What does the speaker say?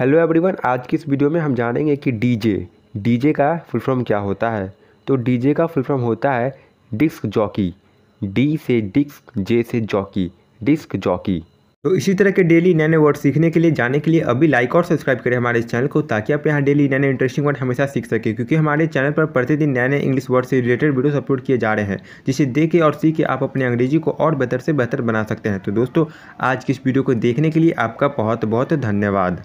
hello everyone आज की इस वीडियो में हम जानेंगे कि डीजे डीजे का फुल फॉर्म क्या होता है तो डीजे का फुल फॉर्म होता है डिस्क जॉकी डी से डिस्क जे से जॉकी डिस्क जॉकी तो इसी तरह के डेली नए नए वर्ड सीखने के लिए जाने के लिए अभी लाइक और सब्सक्राइब करें हमारे चैनल को ताकि आप यहाँ डेली नए नए इंटरेस्टिंग वर्ड हमेशा सीख सकें क्योंकि हमारे चैनल पर प्रतिदिन नए नए इंग्लिश वर्ड से रिलेटेड वीडियोस अपलोड किए जा रहे हैं जिसे देख के और सीख के आप अपने अंग्रेजी को और बेहतर से बेहतर बना सकते हैं तो दोस्तों आज की इस वीडियो को देखने के लिए आपका बहुत बहुत धन्यवाद